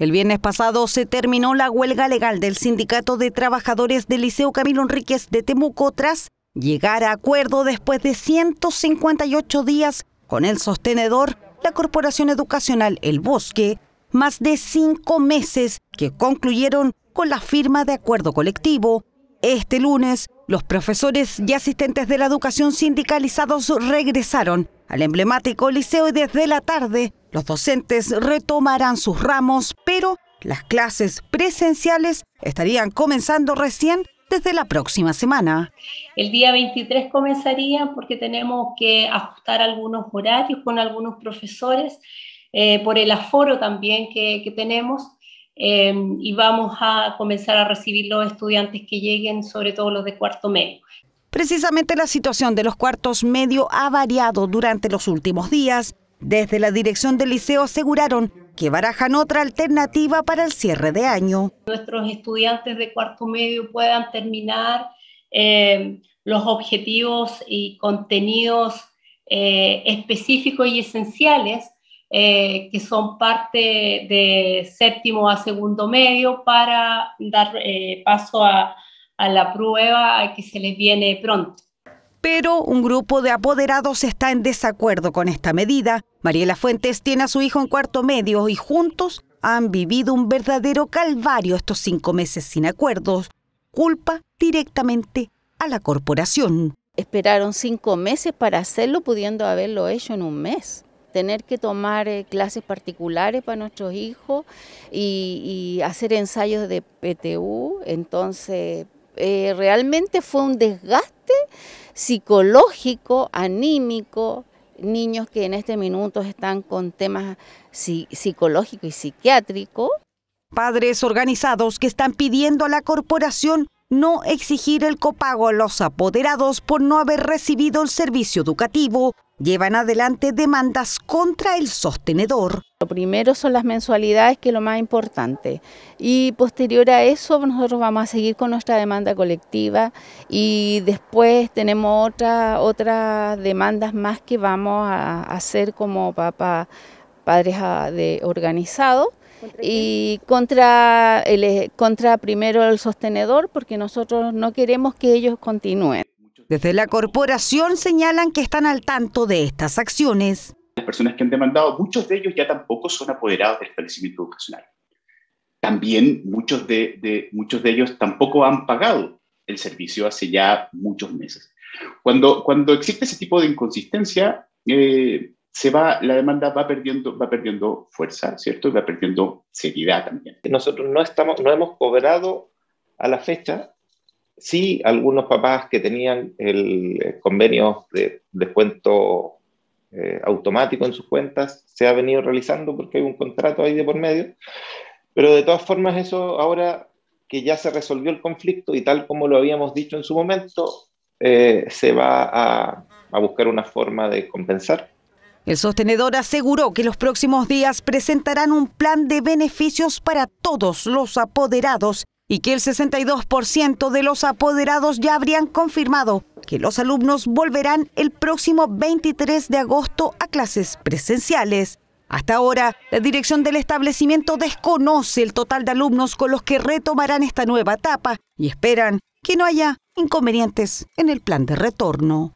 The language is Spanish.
El viernes pasado se terminó la huelga legal del Sindicato de Trabajadores del Liceo Camilo Enríquez de Temuco tras llegar a acuerdo después de 158 días con el sostenedor, la Corporación Educacional El Bosque, más de cinco meses que concluyeron con la firma de acuerdo colectivo este lunes, los profesores y asistentes de la educación sindicalizados regresaron al emblemático liceo y desde la tarde los docentes retomarán sus ramos, pero las clases presenciales estarían comenzando recién desde la próxima semana. El día 23 comenzaría porque tenemos que ajustar algunos horarios con algunos profesores eh, por el aforo también que tenemos Em, y vamos a comenzar a recibir los estudiantes que lleguen, sobre todo los de cuarto medio. Precisamente la situación de los cuartos medio ha variado durante los últimos días. Desde la dirección del liceo aseguraron que barajan otra alternativa para el cierre de año. Nuestros estudiantes de cuarto medio puedan terminar em, los objetivos y contenidos eh, específicos y esenciales eh, que son parte de séptimo a segundo medio para dar eh, paso a, a la prueba que se les viene pronto. Pero un grupo de apoderados está en desacuerdo con esta medida. Mariela Fuentes tiene a su hijo en cuarto medio y juntos han vivido un verdadero calvario estos cinco meses sin acuerdos. Culpa directamente a la corporación. Esperaron cinco meses para hacerlo pudiendo haberlo hecho en un mes tener que tomar eh, clases particulares para nuestros hijos y, hacer ensayos de PTU. Entonces, eh, realmente fue un desgaste psicológico, anímico, niños que en este minuto están con temas psicológico psicológicos y psiquiátricos. Padres organizados que están pidiendo a la corporación no exigir el copago a los apoderados por no haber recibido el servicio educativo llevan adelante demandas contra el sostenedor. Lo primero son las mensualidades, que es lo más importante, y posterior a eso nosotros vamos a seguir con nuestra demanda colectiva y después tenemos otras demandas más que vamos a hacer como papá, padres ah, de organizados y contra, el, eh, contra primero el sostenedor porque nosotros no queremos que ellos continúen. Desde la corporación señalan que están al tanto de estas acciones. Las personas que han demandado, muchos de ellos ya tampoco son apoderados del establecimiento educacional. También muchos de, muchos de ellos tampoco han pagado el servicio hace ya muchos meses. Cuando, cuando existe ese tipo de inconsistencia, eh, se va, la demanda va perdiendo, va perdiendo fuerza, ¿cierto? va perdiendo seriedad también. Nosotros no, estamos, no hemos cobrado a la fecha Sí, algunos papás que tenían el eh, convenio de descuento eh, automático en sus cuentas se ha venido realizando porque hay un contrato ahí de por medio. Pero de todas formas, eso ahora que ya se resolvió el conflicto y tal como lo habíamos dicho en su momento, eh, se va a buscar una forma de compensar. El sostenedor aseguró que los próximos días presentarán un plan de beneficios para todos los apoderados y que el 62% de los apoderados ya habrían confirmado que los alumnos volverán el próximo 23 de agosto a clases presenciales. Hasta ahora, la dirección del establecimiento desconoce el total de alumnos con los que retomarán esta nueva etapa y esperan que no haya inconvenientes en el plan de retorno.